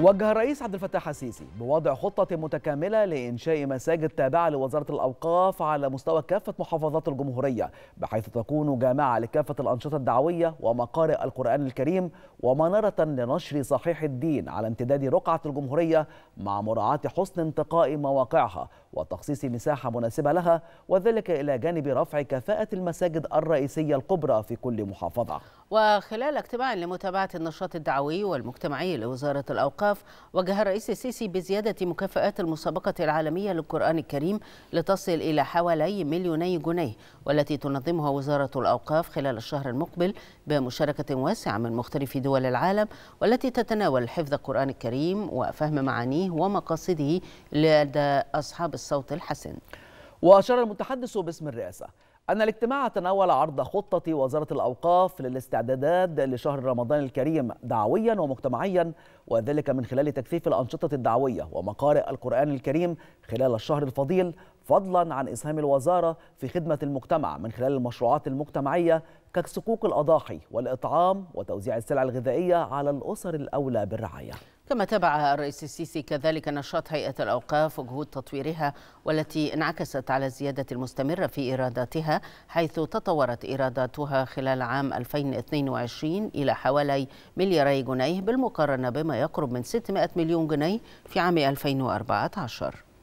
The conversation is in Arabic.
وجه الرئيس عبد الفتاح السيسي بوضع خطة متكاملة لإنشاء مساجد تابعة لوزارة الأوقاف على مستوى كافة محافظات الجمهورية بحيث تكون جامعة لكافة الأنشطة الدعوية ومقارئ القرآن الكريم ومنارة لنشر صحيح الدين على امتداد رقعة الجمهورية مع مراعاة حسن انتقاء مواقعها وتخصيص مساحة مناسبة لها وذلك إلى جانب رفع كفاءة المساجد الرئيسية الكبرى في كل محافظة وخلال اجتماع لمتابعة النشاط الدعوي والمجتمعي لوزارة الأوقاف وجه الرئيس السيسي بزيادة مكافآت المسابقة العالمية للقرآن الكريم لتصل إلى حوالي مليوني جنيه والتي تنظمها وزارة الأوقاف خلال الشهر المقبل بمشاركة واسعة من مختلف دول العالم والتي تتناول حفظ القرآن الكريم وفهم معانيه ومقاصده لدى أصحاب الصوت الحسن وأشار المتحدث باسم الرئاسة أن الاجتماع تناول عرض خطة وزارة الأوقاف للاستعدادات لشهر رمضان الكريم دعويا ومجتمعيا وذلك من خلال تكثيف الأنشطة الدعوية ومقارئ القرآن الكريم خلال الشهر الفضيل فضلا عن إسهام الوزارة في خدمة المجتمع من خلال المشروعات المجتمعية كصكوك الأضاحي والإطعام وتوزيع السلع الغذائية على الأسر الأولى بالرعاية كما تابع الرئيس السيسي كذلك نشاط هيئة الأوقاف وجهود تطويرها والتي انعكست على الزيادة المستمرة في إيراداتها حيث تطورت إيراداتها خلال عام 2022 إلى حوالي ملياري جنيه بالمقارنة بما يقرب من 600 مليون جنيه في عام 2014